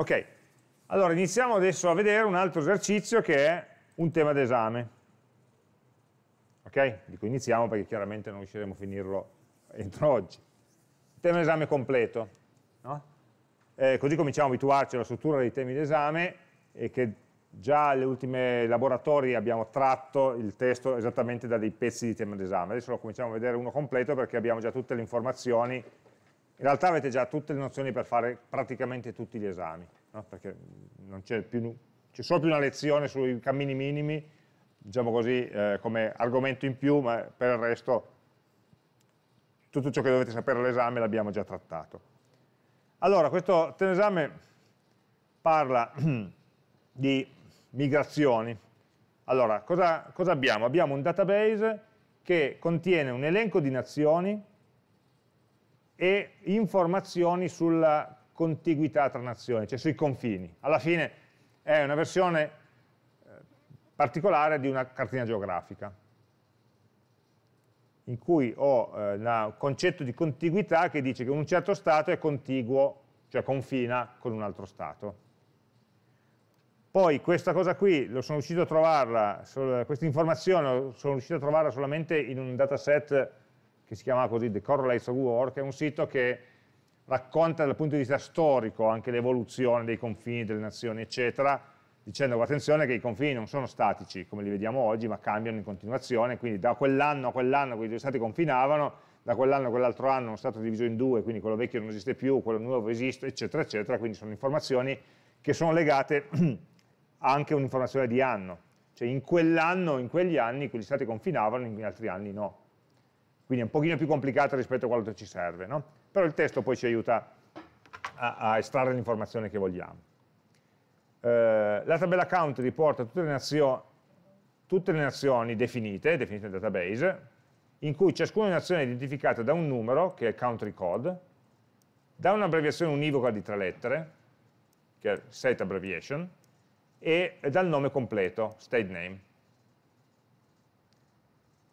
Ok, allora iniziamo adesso a vedere un altro esercizio che è un tema d'esame. Ok? Dico iniziamo perché chiaramente non riusciremo a finirlo entro oggi. Tema d'esame completo. No? Eh, così cominciamo a abituarci alla struttura dei temi d'esame e che già alle ultime laboratori abbiamo tratto il testo esattamente da dei pezzi di tema d'esame. Adesso lo cominciamo a vedere uno completo perché abbiamo già tutte le informazioni in realtà avete già tutte le nozioni per fare praticamente tutti gli esami, no? perché non c'è più, c'è solo più una lezione sui cammini minimi, diciamo così, eh, come argomento in più, ma per il resto tutto ciò che dovete sapere all'esame l'abbiamo già trattato. Allora, questo esame parla di migrazioni. Allora, cosa, cosa abbiamo? Abbiamo un database che contiene un elenco di nazioni e informazioni sulla contiguità tra nazioni, cioè sui confini. Alla fine è una versione eh, particolare di una cartina geografica in cui ho eh, concetto di contiguità che dice che un certo stato è contiguo, cioè confina con un altro stato. Poi questa cosa qui, sono riuscito a trovarla, questa informazione sono riuscito a trovarla solamente in un dataset che si chiama così The Correlates of War, che è un sito che racconta dal punto di vista storico anche l'evoluzione dei confini delle nazioni, eccetera, dicendo attenzione che i confini non sono statici come li vediamo oggi, ma cambiano in continuazione, quindi da quell'anno a quell'anno quei due stati confinavano, da quell'anno a quell'altro anno uno stato diviso in due, quindi quello vecchio non esiste più, quello nuovo esiste, eccetera, eccetera, quindi sono informazioni che sono legate anche a un'informazione di anno, cioè in quell'anno, in quegli anni, quegli stati confinavano, in altri anni no. Quindi è un pochino più complicata rispetto a quello che ci serve, no? Però il testo poi ci aiuta a, a estrarre l'informazione che vogliamo. Eh, la tabella count riporta tutte le, nazio, tutte le nazioni definite, definite nel database, in cui ciascuna nazione è identificata da un numero, che è il country code, da un'abbreviazione univoca di tre lettere, che è state abbreviation, e dal nome completo, state name.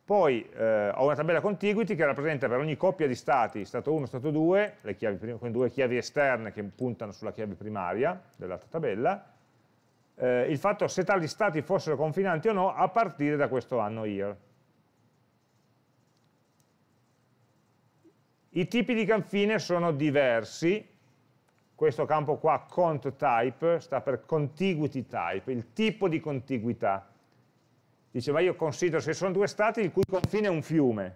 Poi eh, ho una tabella contiguity che rappresenta per ogni coppia di stati, stato 1, e stato 2, le chiavi, quindi due chiavi esterne che puntano sulla chiave primaria dell'altra tabella, eh, il fatto se tali stati fossero confinanti o no a partire da questo anno year. I tipi di confine sono diversi, questo campo qua, cont type, sta per contiguity type, il tipo di contiguità dice ma io considero se sono due stati il cui confine è un fiume,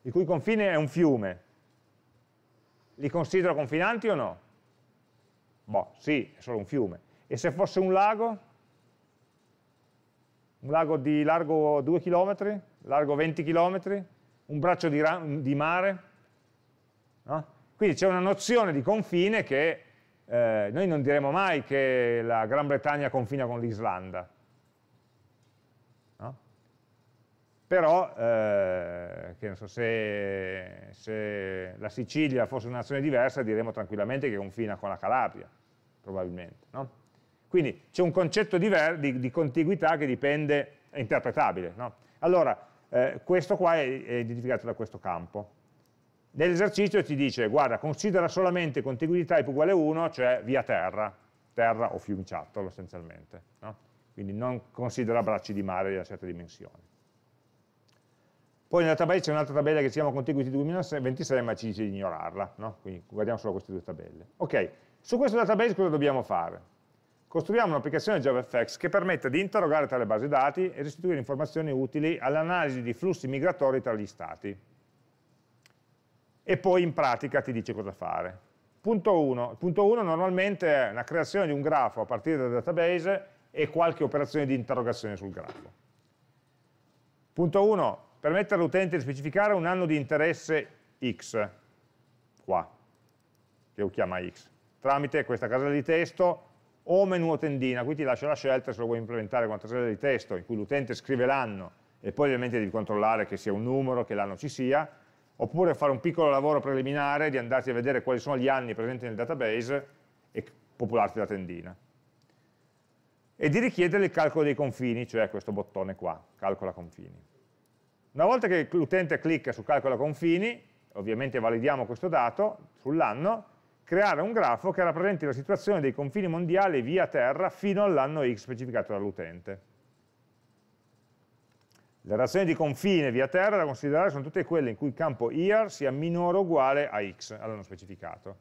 il cui confine è un fiume, li considero confinanti o no? Boh, sì, è solo un fiume. E se fosse un lago? Un lago di largo 2 km, largo 20 km, un braccio di, di mare? No? Quindi c'è una nozione di confine che eh, noi non diremo mai che la Gran Bretagna confina con l'Islanda, no? però eh, so, se, se, la Sicilia fosse una nazione diversa diremmo tranquillamente che confina con la Calabria, probabilmente. No? Quindi c'è un concetto di, di, di, contiguità che dipende, è interpretabile. No? Allora, eh, questo qua è, è identificato da questo campo. Nell'esercizio ti dice, guarda, considera solamente contiguità ip uguale 1, cioè via terra, terra o fiumiciattolo essenzialmente. No? Quindi non considera bracci di mare di una certa dimensione. Poi nella tabella c'è un'altra tabella che si chiama Contiguity 2026, ma ci dice di ignorarla, no? quindi guardiamo solo queste due tabelle. Ok, su questo database cosa dobbiamo fare? Costruiamo un'applicazione JavaFX che permette di interrogare tale base dati e restituire informazioni utili all'analisi di flussi migratori tra gli stati e poi in pratica ti dice cosa fare. Punto 1. Punto 1 normalmente è la creazione di un grafo a partire dal database e qualche operazione di interrogazione sul grafo. Punto 1. Permette all'utente di specificare un anno di interesse X, qua, che lo chiama X, tramite questa casella di testo o menu o tendina, qui ti lascio la scelta se lo vuoi implementare con una casella di testo in cui l'utente scrive l'anno e poi ovviamente devi controllare che sia un numero, che l'anno ci sia, oppure fare un piccolo lavoro preliminare di andarsi a vedere quali sono gli anni presenti nel database e popolarti la tendina. E di richiedere il calcolo dei confini, cioè questo bottone qua, calcola confini. Una volta che l'utente clicca su calcola confini, ovviamente validiamo questo dato sull'anno, creare un grafo che rappresenti la situazione dei confini mondiali via terra fino all'anno X specificato dall'utente. Le relazioni di confine via terra da considerare sono tutte quelle in cui il campo year sia minore o uguale a x all'anno specificato.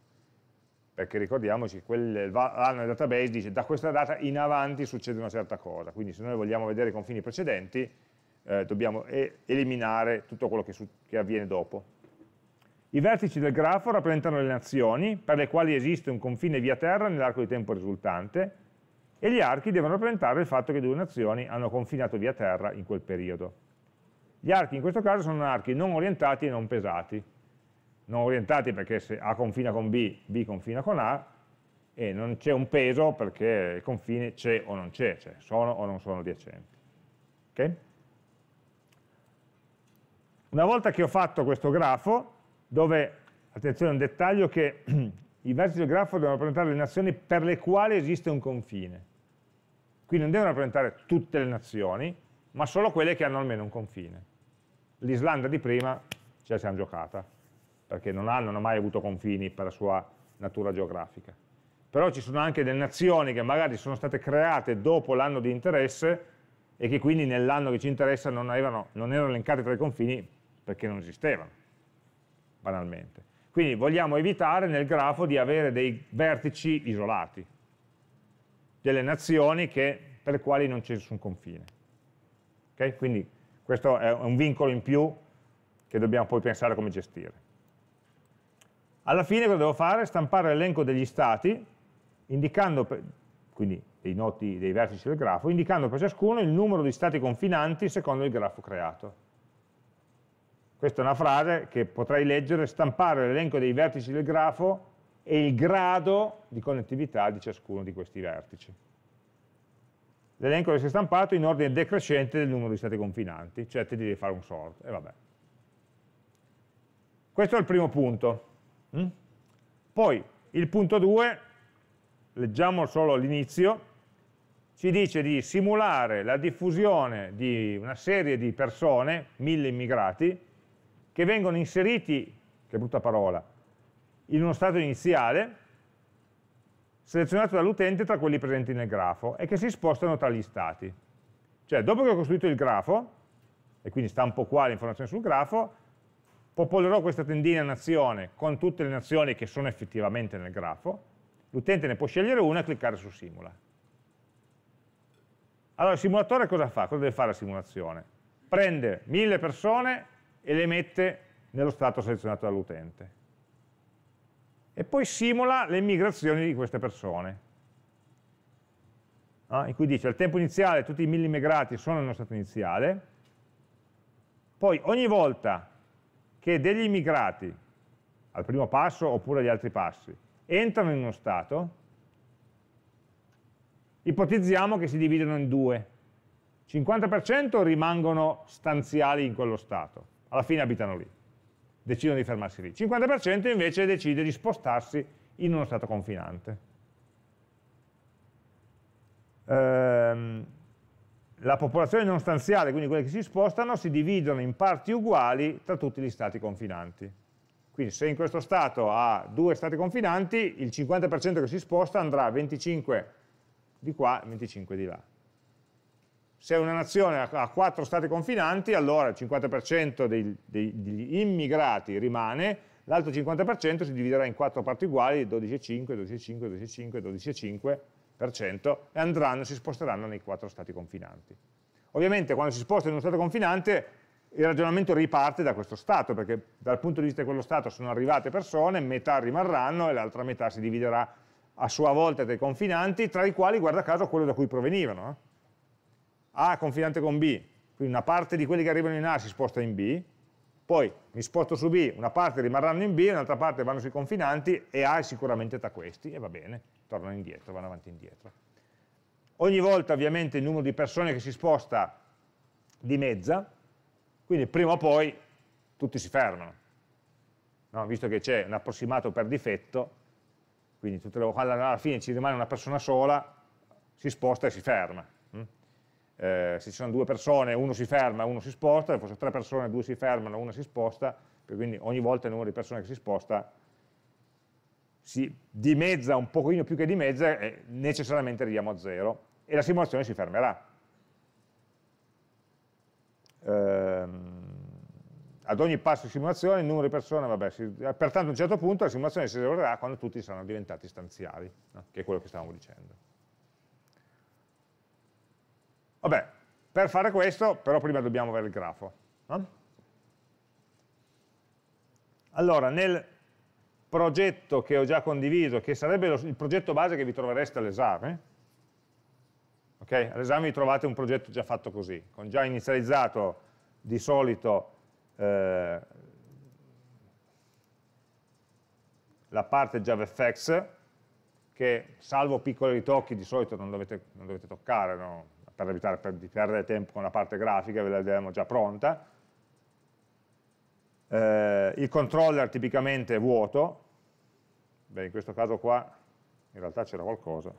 Perché ricordiamoci, che l'anno del database dice da questa data in avanti succede una certa cosa, quindi se noi vogliamo vedere i confini precedenti eh, dobbiamo e eliminare tutto quello che, che avviene dopo. I vertici del grafo rappresentano le nazioni per le quali esiste un confine via terra nell'arco di tempo risultante, e gli archi devono rappresentare il fatto che due nazioni hanno confinato via terra in quel periodo. Gli archi in questo caso sono archi non orientati e non pesati. Non orientati perché se A confina con B, B confina con A, e non c'è un peso perché il confine c'è o non c'è, cioè sono o non sono adiacenti. Okay? Una volta che ho fatto questo grafo, dove, attenzione, un dettaglio che i vertici del grafo devono rappresentare le nazioni per le quali esiste un confine. Quindi non devono rappresentare tutte le nazioni, ma solo quelle che hanno almeno un confine. L'Islanda di prima ce la siamo giocata, perché non ha, non ha mai avuto confini per la sua natura geografica. Però ci sono anche delle nazioni che magari sono state create dopo l'anno di interesse e che quindi nell'anno che ci interessa non, avevano, non erano elencate tra i confini perché non esistevano, banalmente. Quindi vogliamo evitare nel grafo di avere dei vertici isolati, delle nazioni che, per le quali non c'è nessun confine. Okay? Quindi questo è un vincolo in più che dobbiamo poi pensare come gestire. Alla fine cosa devo fare? Stampare l'elenco degli stati, indicando, per, quindi dei noti dei vertici del grafo, indicando per ciascuno il numero di stati confinanti secondo il grafo creato. Questa è una frase che potrei leggere, stampare l'elenco dei vertici del grafo e il grado di connettività di ciascuno di questi vertici. L'elenco deve essere stampato in ordine decrescente del numero di stati confinanti, cioè ti devi fare un sort, e vabbè. Questo è il primo punto. Mm? Poi, il punto 2, leggiamo solo l'inizio, ci dice di simulare la diffusione di una serie di persone, mille immigrati, che vengono inseriti, che brutta parola, in uno stato iniziale selezionato dall'utente tra quelli presenti nel grafo e che si spostano tra gli stati. Cioè, dopo che ho costruito il grafo, e quindi stampo qua le informazioni sul grafo, popolerò questa tendina nazione con tutte le nazioni che sono effettivamente nel grafo, l'utente ne può scegliere una e cliccare su simula. Allora il simulatore cosa fa? Cosa deve fare la simulazione? Prende mille persone e le mette nello stato selezionato dall'utente e poi simula le migrazioni di queste persone. Ah, in cui dice al tempo iniziale tutti i millimigrati sono nello stato iniziale, poi ogni volta che degli immigrati, al primo passo oppure agli altri passi, entrano in uno stato, ipotizziamo che si dividano in due. 50% rimangono stanziali in quello stato, alla fine abitano lì decidono di fermarsi lì. Il 50% invece decide di spostarsi in uno stato confinante. Ehm, la popolazione non stanziale, quindi quelle che si spostano, si dividono in parti uguali tra tutti gli stati confinanti. Quindi se in questo stato ha due stati confinanti, il 50% che si sposta andrà 25 di qua e 25 di là se una nazione ha quattro stati confinanti, allora il 50% dei, dei, degli immigrati rimane, l'altro 50% si dividerà in quattro parti uguali, 12,5, 12,5, 12,5, 12,5% e andranno, si sposteranno nei quattro stati confinanti. Ovviamente quando si sposta in uno stato confinante il ragionamento riparte da questo stato, perché dal punto di vista di quello stato sono arrivate persone, metà rimarranno e l'altra metà si dividerà a sua volta dai confinanti, tra i quali, guarda caso, quello da cui provenivano. Eh. A confinante con B, quindi una parte di quelli che arrivano in A si sposta in B, poi mi sposto su B, una parte rimarranno in B, un'altra parte vanno sui confinanti e A è sicuramente tra questi e va bene, tornano indietro, vanno avanti e indietro. Ogni volta ovviamente il numero di persone che si sposta di mezza, quindi prima o poi tutti si fermano, no? visto che c'è un approssimato per difetto, quindi le, alla fine ci rimane una persona sola, si sposta e si ferma. Mm? Eh, se ci sono due persone, uno si ferma e uno si sposta, se fossero tre persone, due si fermano, e una si sposta, quindi ogni volta il numero di persone che si sposta si dimezza un pochino più che dimezza e necessariamente arriviamo a zero e la simulazione si fermerà. Ehm, ad ogni passo di simulazione il numero di persone, vabbè, si, pertanto a un certo punto la simulazione si esaurerà quando tutti saranno diventati stanziali, no? che è quello che stavamo dicendo. Vabbè, per fare questo però prima dobbiamo avere il grafo. No? Allora, nel progetto che ho già condiviso, che sarebbe lo, il progetto base che vi trovereste all'esame, Okay? All'esame vi trovate un progetto già fatto così, con già inizializzato di solito eh, la parte JavaFX, che salvo piccoli ritocchi di solito non dovete, non dovete toccare, no? per evitare per, di perdere tempo con la parte grafica, ve la abbiamo già pronta. Eh, il controller tipicamente è vuoto, Beh, in questo caso qua in realtà c'era qualcosa.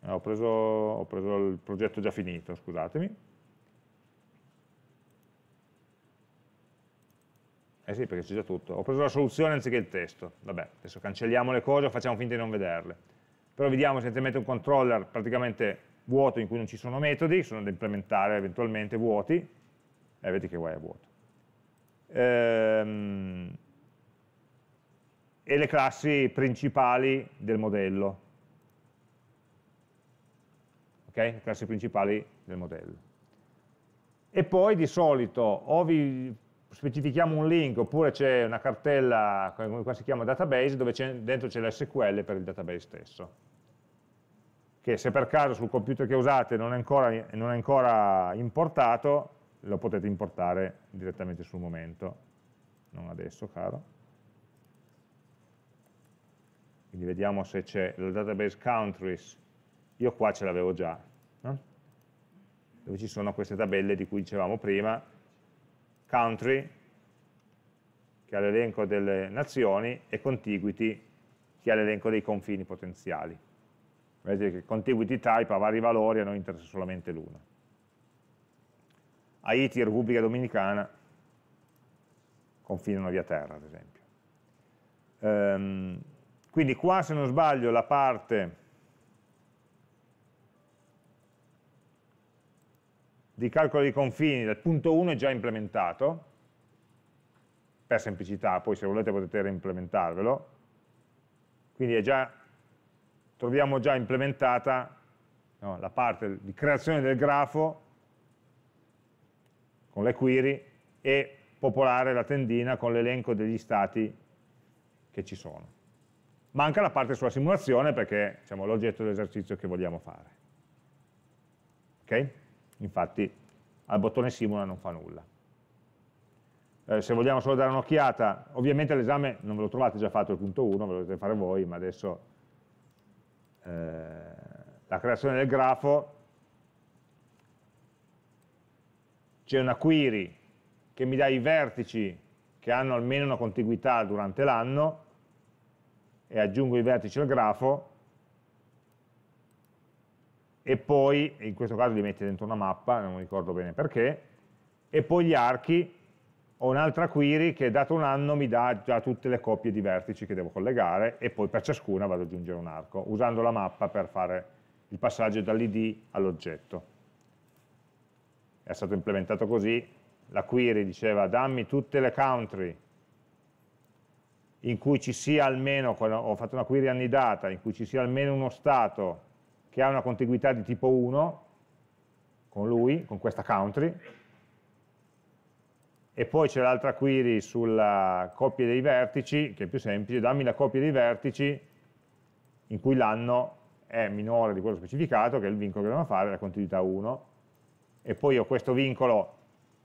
Eh, ho, preso, ho preso il progetto già finito, scusatemi. Eh sì, perché c'è già tutto. Ho preso la soluzione anziché il testo. Vabbè, adesso cancelliamo le cose o facciamo finta di non vederle. Però vediamo essenzialmente un controller praticamente vuoto in cui non ci sono metodi, sono da implementare eventualmente vuoti, e vedi che y è vuoto. Ehm, e le classi principali del modello. Ok? Le classi principali del modello. E poi di solito o vi specifichiamo un link oppure c'è una cartella, come qua si chiama database, dove dentro c'è la SQL per il database stesso che se per caso sul computer che usate non è ancora, non è ancora importato, lo potete importare direttamente sul momento, non adesso caro. Quindi vediamo se c'è il database countries, io qua ce l'avevo già, no? dove ci sono queste tabelle di cui dicevamo prima, country, che ha l'elenco delle nazioni, e contiguity, che ha l'elenco dei confini potenziali vedete che contiguity type ha vari valori e noi interessa solamente l'uno. Haiti, Repubblica Dominicana, confinano via terra, ad esempio. Ehm, quindi qua, se non sbaglio, la parte di calcolo dei confini del punto 1 è già implementato, per semplicità, poi se volete potete reimplementarvelo, quindi è già troviamo già implementata no, la parte di creazione del grafo con le query e popolare la tendina con l'elenco degli stati che ci sono. Manca la parte sulla simulazione perché diciamo, è l'oggetto dell'esercizio che vogliamo fare. Okay? Infatti al bottone simula non fa nulla. Eh, se vogliamo solo dare un'occhiata, ovviamente l'esame non ve lo trovate già fatto il punto 1, ve lo dovete fare voi, ma adesso eh, la creazione del grafo, c'è una query che mi dà i vertici che hanno almeno una contiguità durante l'anno e aggiungo i vertici al grafo e poi, in questo caso li mette dentro una mappa, non ricordo bene perché, e poi gli archi ho un'altra query che dato un anno mi dà già tutte le coppie di vertici che devo collegare e poi per ciascuna vado ad aggiungere un arco, usando la mappa per fare il passaggio dall'id all'oggetto. È stato implementato così, la query diceva dammi tutte le country in cui ci sia almeno, ho fatto una query annidata, in cui ci sia almeno uno stato che ha una contiguità di tipo 1 con lui, con questa country, e poi c'è l'altra query sulla coppia dei vertici, che è più semplice, dammi la coppia dei vertici in cui l'anno è minore di quello specificato, che è il vincolo che dobbiamo fare, la continuità 1, e poi ho questo vincolo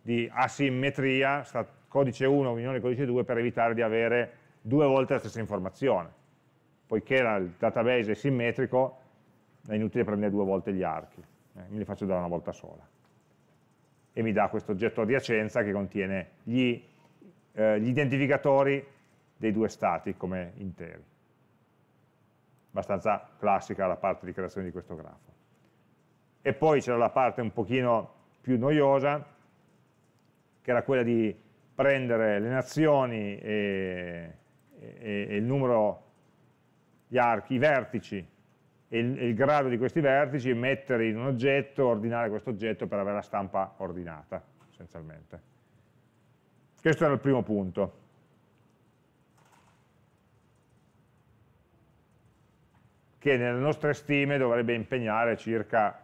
di asimmetria, codice 1 minore codice 2, per evitare di avere due volte la stessa informazione. Poiché il database è simmetrico, è inutile prendere due volte gli archi, eh, me li faccio dare una volta sola e mi dà questo oggetto adiacenza che contiene gli, eh, gli identificatori dei due stati come interi. Abbastanza classica la parte di creazione di questo grafo. E poi c'era la parte un pochino più noiosa, che era quella di prendere le nazioni e, e, e il numero, gli archi, i vertici il, il grado di questi vertici mettere in un oggetto, ordinare questo oggetto per avere la stampa ordinata, essenzialmente. Questo era il primo punto. che nelle nostre stime dovrebbe impegnare circa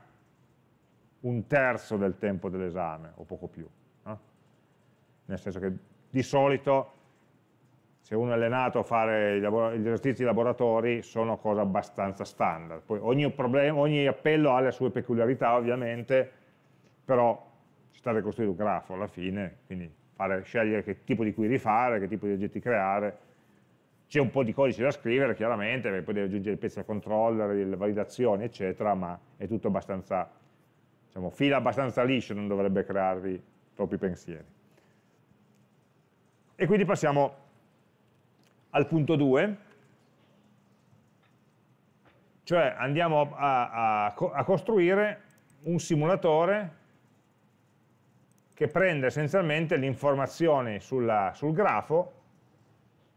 un terzo del tempo dell'esame, o poco più. No? Nel senso che di solito se uno è allenato a fare gli esercizi di laboratori sono cose abbastanza standard. Poi ogni, problema, ogni, appello ha le sue peculiarità ovviamente, però si sta ricostruendo un grafo alla fine, quindi fare, scegliere che tipo di query fare, che tipo di oggetti creare. C'è un po' di codice da scrivere chiaramente, perché poi devi aggiungere il pezzo al controller, le validazioni eccetera, ma è tutto abbastanza, diciamo, fila abbastanza liscio, non dovrebbe crearvi troppi pensieri. E quindi passiamo al punto 2, cioè andiamo a, a, a costruire un simulatore che prende essenzialmente le informazioni sulla, sul grafo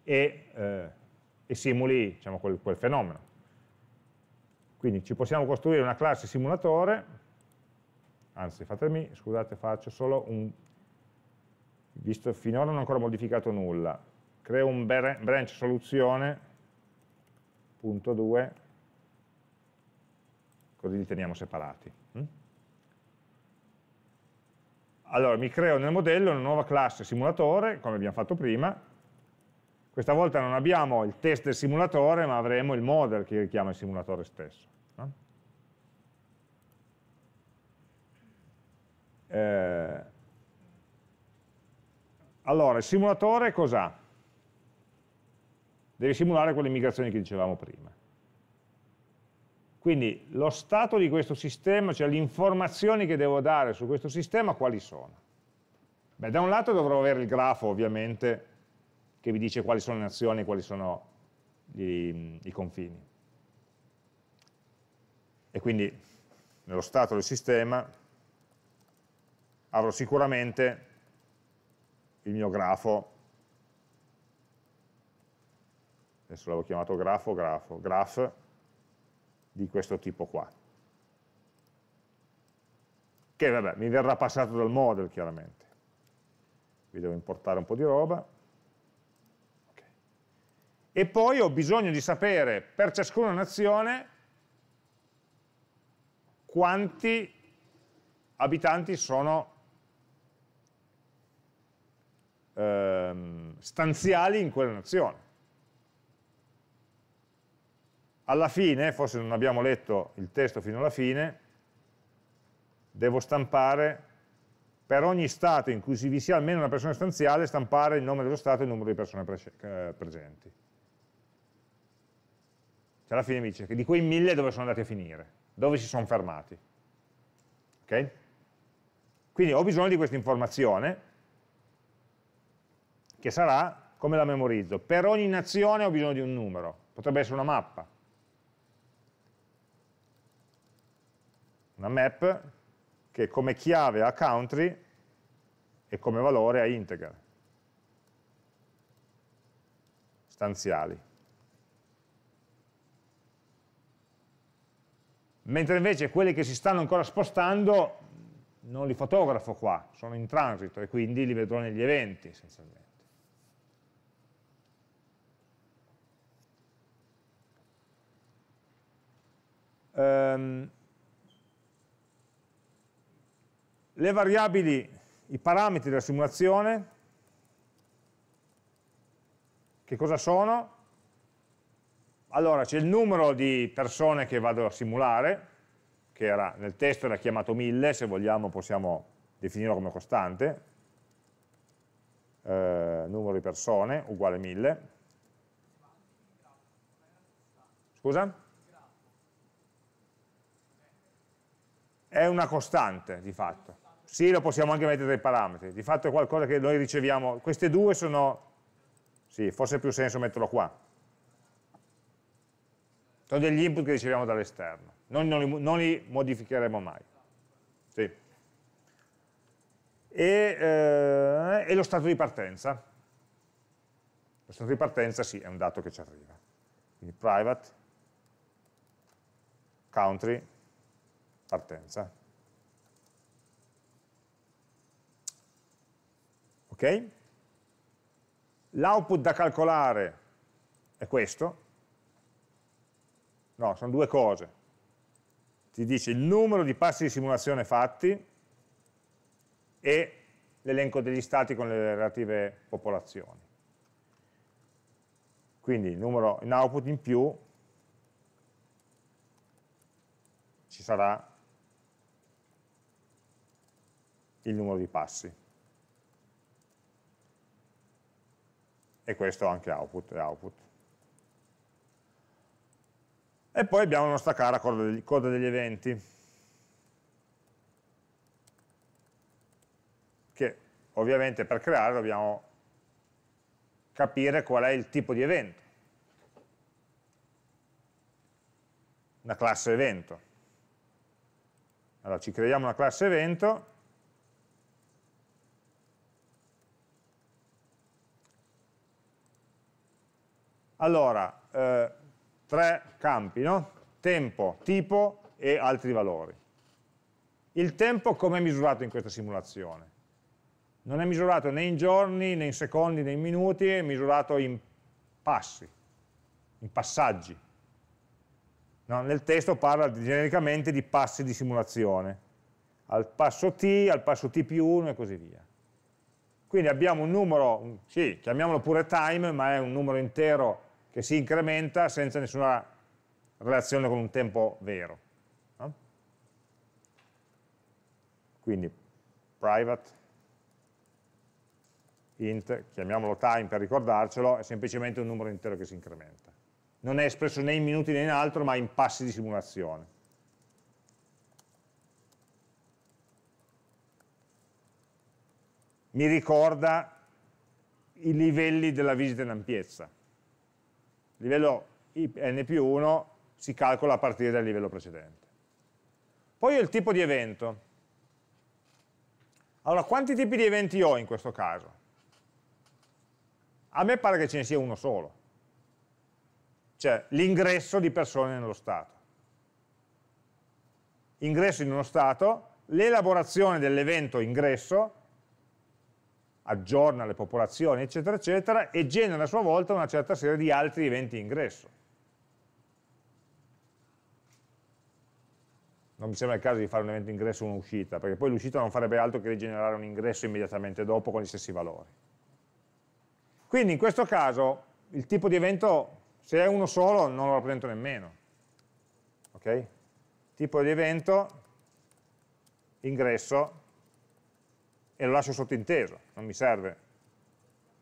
e, eh, e simuli diciamo, quel, quel fenomeno. Quindi ci possiamo costruire una classe simulatore, anzi fatemi, scusate faccio solo un, visto finora non ho ancora modificato nulla, creo un branch soluzione, punto 2, così li teniamo separati. Mm? Allora, mi creo nel modello una nuova classe simulatore, come abbiamo fatto prima, questa volta non abbiamo il test del simulatore, ma avremo il model che richiama il simulatore stesso. Eh, allora, il simulatore cos'ha? deve simulare quelle migrazioni che dicevamo prima. Quindi lo stato di questo sistema, cioè le informazioni che devo dare su questo sistema, quali sono? Beh, da un lato dovrò avere il grafo, ovviamente, che vi dice quali sono le nazioni, e quali sono i, i confini. E quindi nello stato del sistema avrò sicuramente il mio grafo adesso l'avevo chiamato grafo, grafo, graph di questo tipo qua. Che vabbè, mi verrà passato dal model chiaramente. Qui devo importare un po' di roba. Okay. E poi ho bisogno di sapere per ciascuna nazione quanti abitanti sono ehm, stanziali in quella nazione alla fine, forse non abbiamo letto il testo fino alla fine, devo stampare per ogni stato in cui vi sia almeno una persona istanziale, stampare il nome dello stato e il numero di persone pre eh, presenti. Cioè alla fine mi dice che di quei mille dove sono andati a finire, dove si sono fermati. Ok? Quindi ho bisogno di questa informazione, che sarà come la memorizzo. Per ogni nazione ho bisogno di un numero, potrebbe essere una mappa, una map che come chiave ha country e come valore ha integer, stanziali. Mentre invece quelli che si stanno ancora spostando non li fotografo qua, sono in transito e quindi li vedrò negli eventi essenzialmente. Um, le variabili, i parametri della simulazione, che cosa sono? Allora, c'è il numero di persone che vado a simulare, che era, nel testo era chiamato 1000, se vogliamo possiamo definirlo come costante, eh, numero di persone uguale 1000. Scusa? È una costante, di fatto. Sì, lo possiamo anche mettere dei parametri. Di fatto è qualcosa che noi riceviamo. Queste due sono... Sì, forse ha più senso metterlo qua. Sono degli input che riceviamo dall'esterno. Noi non li, non li, modificheremo mai. Sì. E, eh, e lo stato di partenza. Lo stato di partenza, sì, è un dato che ci arriva. Quindi private, country, partenza. Okay? L'output da calcolare è questo. No, sono due cose. Ti dice il numero di passi di simulazione fatti e l'elenco degli stati con le relative popolazioni. Quindi il numero in output in più ci sarà il numero di passi. e questo anche output e output. E poi abbiamo la nostra cara coda degli, coda degli eventi, che ovviamente per creare dobbiamo capire qual è il tipo di evento, una classe evento. Allora ci creiamo una classe evento Allora, eh, tre campi, no? Tempo, tipo e altri valori. Il tempo come è misurato in questa simulazione? Non è misurato né in giorni, né in secondi, né in minuti, è misurato in passi, in passaggi. No, nel testo parla genericamente di passi di simulazione, al passo t, al passo t più 1 e così via. Quindi abbiamo un numero, sì, chiamiamolo pure time, ma è un numero intero che si incrementa senza nessuna relazione con un tempo vero. No? Quindi private int, chiamiamolo time per ricordarcelo, è semplicemente un numero intero che si incrementa. Non è espresso né in minuti né in altro, ma in passi di simulazione. Mi ricorda i livelli della visita in ampiezza. Il livello n più 1 si calcola a partire dal livello precedente. Poi ho il tipo di evento. Allora, quanti tipi di eventi ho in questo caso? A me pare che ce ne sia uno solo, cioè l'ingresso di persone nello Stato. Ingresso in uno Stato, l'elaborazione dell'evento ingresso aggiorna le popolazioni, eccetera, eccetera, e genera a sua volta una certa serie di altri eventi ingresso. Non mi sembra il caso di fare un evento ingresso e un'uscita, perché poi l'uscita non farebbe altro che rigenerare un ingresso immediatamente dopo con gli stessi valori. Quindi in questo caso il tipo di evento, se è uno solo, non lo rappresento nemmeno. Ok? Tipo di evento, ingresso, e lo lascio sottinteso, non mi serve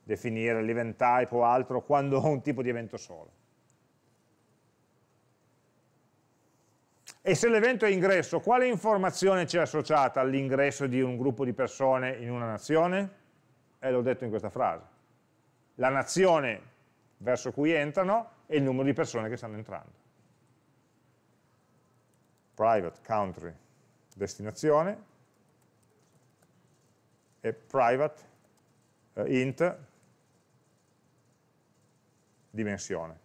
definire l'event type o altro quando ho un tipo di evento solo. E se l'evento è ingresso, quale informazione c'è associata all'ingresso di un gruppo di persone in una nazione? E eh, l'ho detto in questa frase. La nazione verso cui entrano e il numero di persone che stanno entrando. Private, country, destinazione, a private uh, int dimensione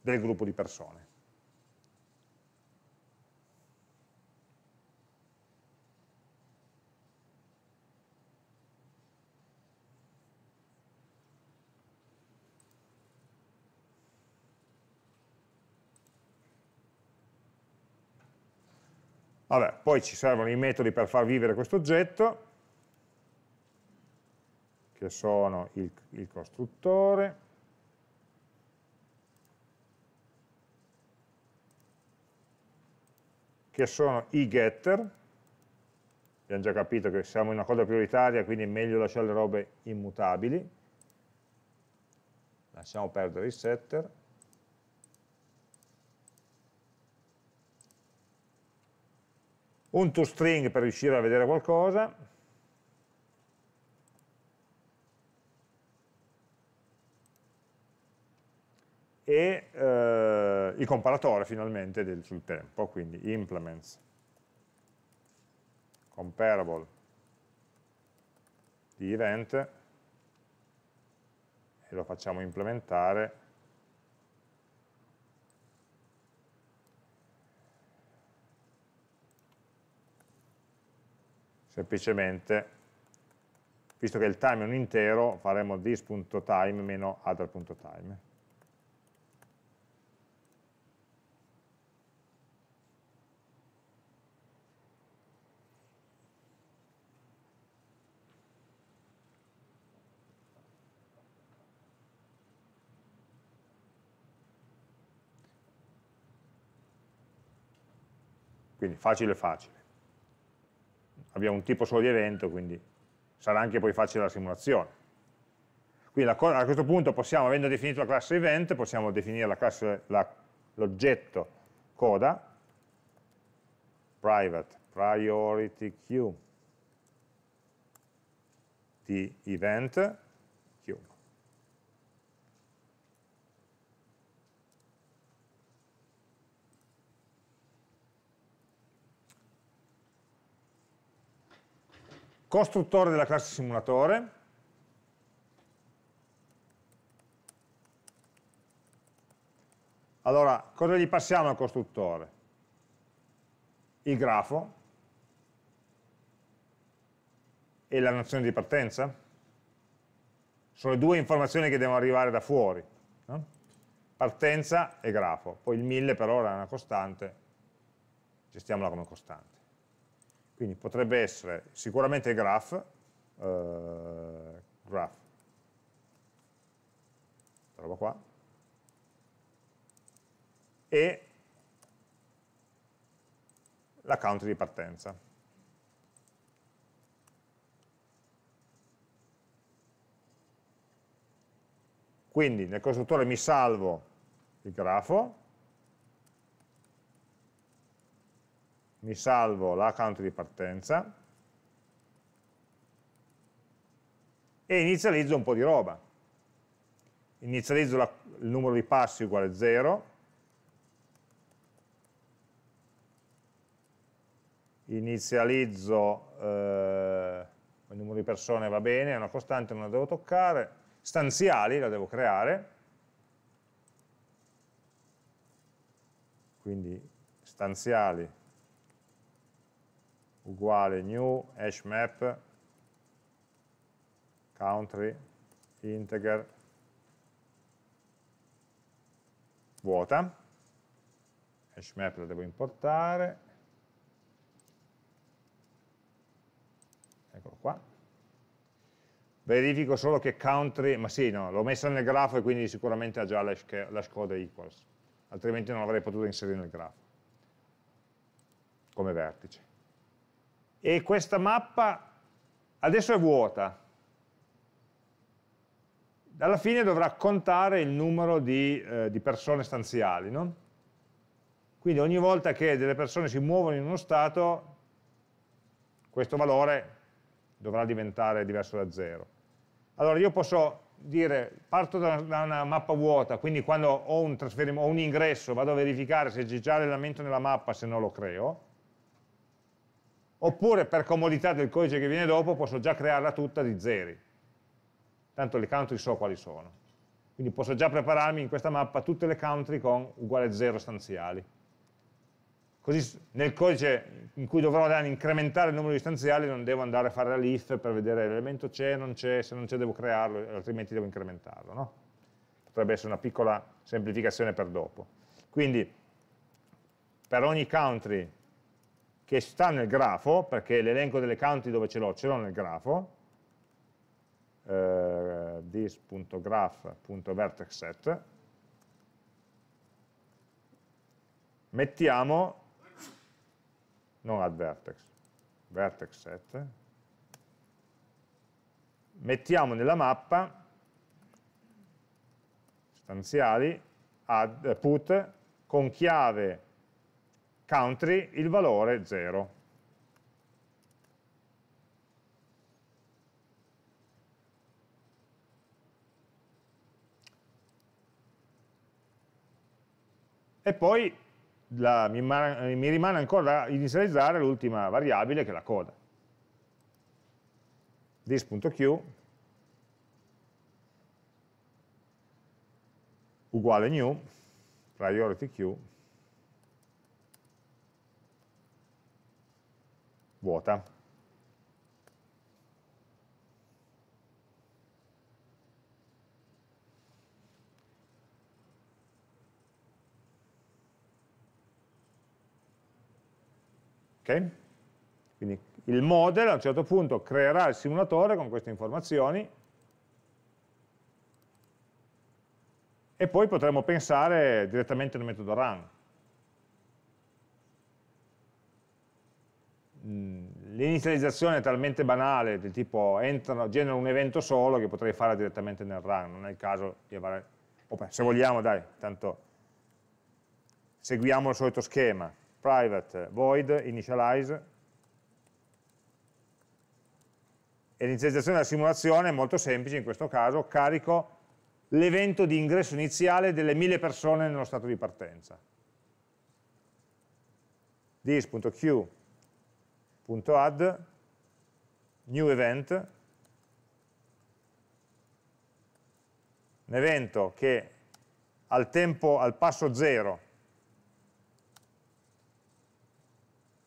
del gruppo di persone. Vabbè, poi ci servono i metodi per far vivere questo oggetto, che sono il, il costruttore, che sono i getter, abbiamo già capito che siamo in una coda prioritaria, quindi è meglio lasciare le robe immutabili, lasciamo perdere il setter, un toString per riuscire a vedere qualcosa, e eh, il comparatore finalmente del, sul tempo, quindi implements comparable di event e lo facciamo implementare semplicemente, visto che il time è un intero, faremo this.time meno other.time. Quindi facile facile abbiamo un tipo solo di evento, quindi sarà anche poi facile la simulazione. Quindi a questo punto possiamo, avendo definito la classe event, possiamo definire l'oggetto coda, private, priority queue di event, costruttore della classe simulatore, Allora, cosa gli passiamo al costruttore? Il grafo e la nozione di partenza. Sono le due informazioni che devono arrivare da fuori. No? Partenza e grafo. Poi il 1000 per ora è una costante, gestiamola come costante. Quindi potrebbe essere sicuramente graph, eh, graph, roba qua, e l'account di partenza. Quindi nel costruttore mi salvo il grafo, mi salvo l'account di partenza e inizializzo un po' di roba. Inizializzo la, il numero di passi uguale a 0, inizializzo eh, il numero di persone va bene, è una costante, non la devo toccare, stanziali la devo creare, quindi stanziali uguale new hash map country integer vuota hash map la devo importare eccolo qua verifico solo che country ma sì no l'ho messa nel grafo e quindi sicuramente ha già l'hash code equals altrimenti non l'avrei potuto inserire nel grafo come vertice e questa mappa adesso è vuota. Alla fine dovrà contare il numero di, eh, di persone stanziali, no? Quindi ogni volta che delle persone si muovono in uno stato, questo valore dovrà diventare diverso da zero. Allora io posso dire, parto da una mappa vuota, quindi quando ho un, ho un ingresso vado a verificare se c'è già l'elemento nella mappa, se no lo creo, oppure per comodità del codice che viene dopo posso già crearla tutta di zeri. Tanto le country so quali sono. Quindi posso già prepararmi in questa mappa tutte le country con uguale zero stanziali. Così nel codice in cui dovrò incrementare il numero di stanziali non devo andare a fare la leaf per vedere l'elemento c'è, non c'è, se non c'è devo crearlo, altrimenti devo incrementarlo. No? Potrebbe essere una piccola semplificazione per dopo. Quindi per ogni country che sta nel grafo, perché l'elenco delle county dove ce l'ho, ce l'ho nel grafo, eh, this.graph.vertexset, mettiamo, non advertex, vertex, vertex set, mettiamo nella mappa stanziali add, put con chiave country il valore è 0. E poi la, mi, mi rimane ancora da inizializzare l'ultima variabile che è la coda. this.q uguale new, priority queue vuota. Ok? Quindi il model a un certo punto creerà il simulatore con queste informazioni e poi potremo pensare direttamente al metodo run. l'inizializzazione è talmente banale, del tipo entrano, genera un evento solo che potrei fare direttamente nel run, non è il caso di avere... Oppure, se vogliamo, dai, tanto seguiamo il solito schema, private void initialize, e l'inizializzazione della simulazione è molto semplice in questo caso, carico l'evento di ingresso iniziale delle mille persone nello stato di partenza. This.q punto add new event un evento che al tempo al passo zero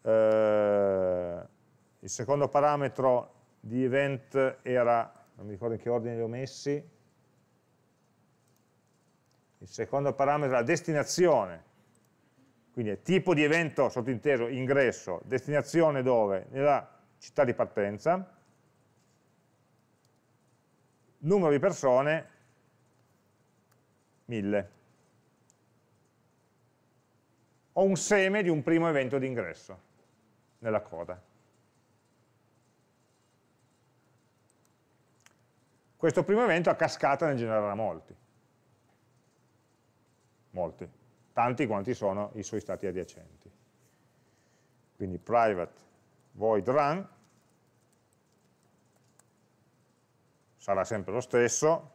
eh, il secondo parametro di event era non mi ricordo in che ordine li ho messi il secondo parametro è la destinazione quindi è tipo di evento sottinteso ingresso, destinazione dove? Nella città di partenza, numero di persone 1000. Ho un seme di un primo evento di ingresso nella coda. Questo primo evento a cascata ne genererà molti. Molti tanti quanti sono i suoi stati adiacenti. Quindi private void run sarà sempre lo stesso,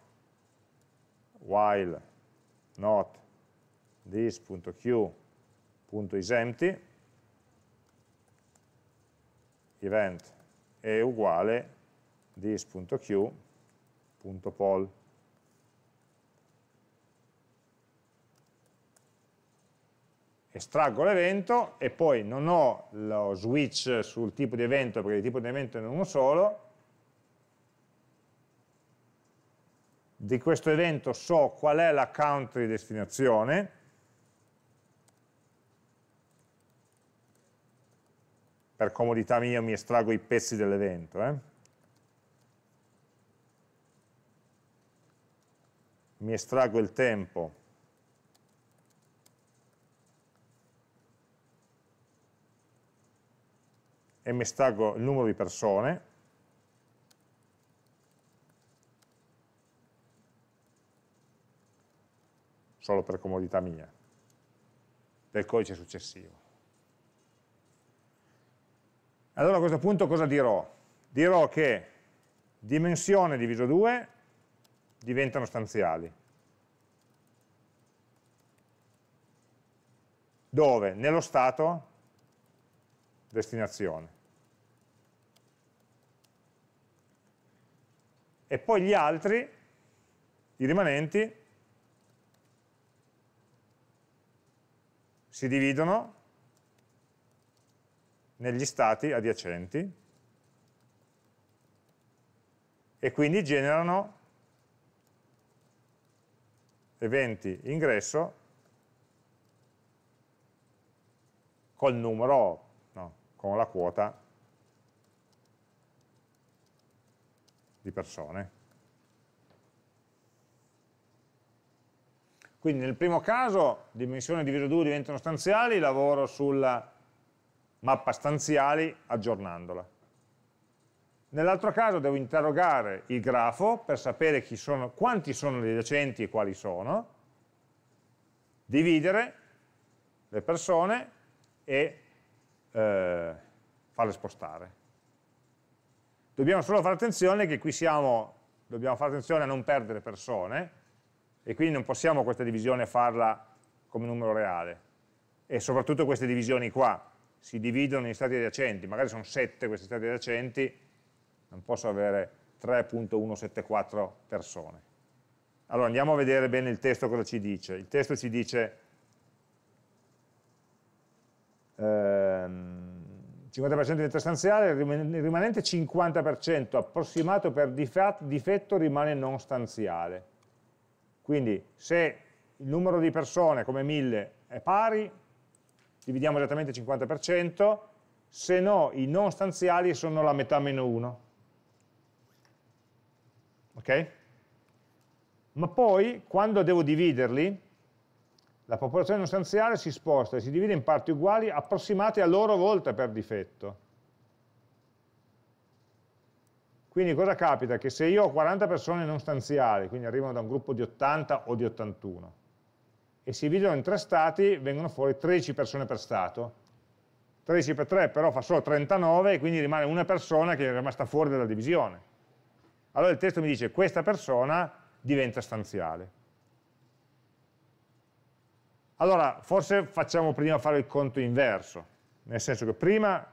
while not this.q.isempty event è uguale this.q.poll estraggo l'evento e poi non ho lo switch sul tipo di evento perché il tipo di evento è uno solo di questo evento so qual è la country destinazione per comodità mia mi estraggo i pezzi dell'evento eh. mi estraggo il tempo e mi estraggo il numero di persone, solo per comodità mia, del codice successivo. Allora a questo punto cosa dirò? Dirò che dimensione diviso 2 diventano stanziali. Dove? Nello stato destinazione. e poi gli altri, i rimanenti, si dividono negli stati adiacenti e quindi generano eventi ingresso col numero, no, con la quota di persone. Quindi nel primo caso dimensione diviso 2 diventano stanziali, lavoro sulla mappa stanziali aggiornandola. Nell'altro caso devo interrogare il grafo per sapere sono, quanti sono gli adiacenti e quali sono, dividere le persone e eh, farle spostare. Dobbiamo solo fare attenzione che qui siamo, dobbiamo fare attenzione a non perdere persone e quindi non possiamo questa divisione farla come numero reale. E soprattutto queste divisioni qua si dividono in stati adiacenti, magari sono 7 questi stati adiacenti, non posso avere 3.174 persone. Allora andiamo a vedere bene il testo cosa ci dice. Il testo ci dice... Ehm, 50% di stanziale, il rimanente 50% approssimato per difetto rimane non stanziale. Quindi se il numero di persone come 1000 è pari, dividiamo esattamente il 50%, se no i non stanziali sono la metà meno 1. Ok? Ma poi quando devo dividerli, la popolazione non stanziale si sposta e si divide in parti uguali approssimate a loro volta per difetto. Quindi cosa capita? Che se io ho 40 persone non stanziali, quindi arrivano da un gruppo di 80 o di 81, e si dividono in tre stati, vengono fuori 13 persone per stato. 13 per 3 però fa solo 39 e quindi rimane una persona che è rimasta fuori dalla divisione. Allora il testo mi dice questa persona diventa stanziale. Allora, forse facciamo prima fare il conto inverso, nel senso che prima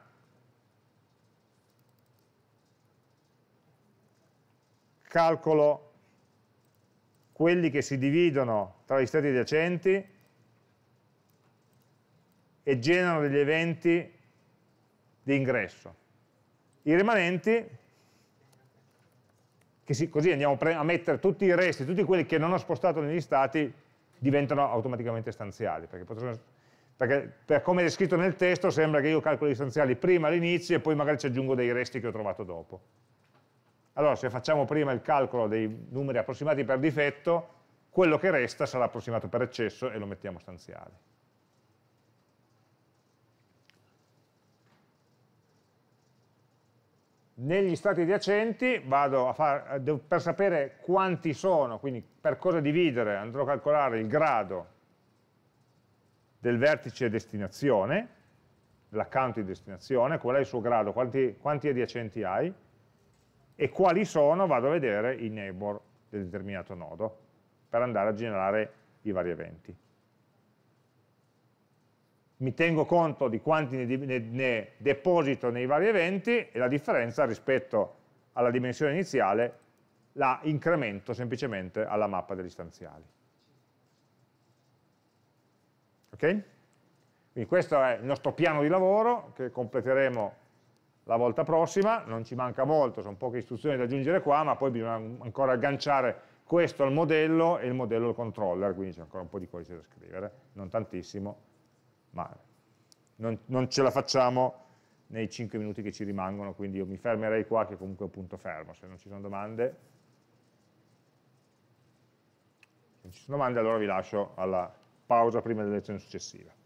calcolo quelli che si dividono tra gli stati adiacenti e generano degli eventi di ingresso. I rimanenti, che si, così andiamo a mettere tutti i resti, tutti quelli che non ho spostato negli stati, diventano automaticamente stanziali, perché, possono, perché per come è scritto nel testo sembra che io calcolo gli stanziali prima all'inizio e poi magari ci aggiungo dei resti che ho trovato dopo. Allora se facciamo prima il calcolo dei numeri approssimati per difetto, quello che resta sarà approssimato per eccesso e lo mettiamo stanziali. negli stati adiacenti vado a far, per sapere quanti sono, quindi per cosa dividere, andrò a calcolare il grado del vertice destinazione, l'account di destinazione, qual è il suo grado, quanti, quanti adiacenti hai e quali sono, vado a vedere i neighbor del determinato nodo per andare a generare i vari eventi mi tengo conto di quanti ne, ne deposito nei vari eventi e la differenza rispetto alla dimensione iniziale la incremento semplicemente alla mappa degli stanziali. Ok? Quindi questo è il nostro piano di lavoro che completeremo la volta prossima, non ci manca molto, sono poche istruzioni da aggiungere qua, ma poi bisogna ancora agganciare questo al modello e il modello al controller, quindi c'è ancora un po' di codice da scrivere, non tantissimo, ma non, non ce la facciamo nei 5 minuti che ci rimangono, quindi io mi fermerei qua che comunque è un punto fermo, se non ci sono domande. Se non ci sono domande allora vi lascio alla pausa prima della lezione successiva.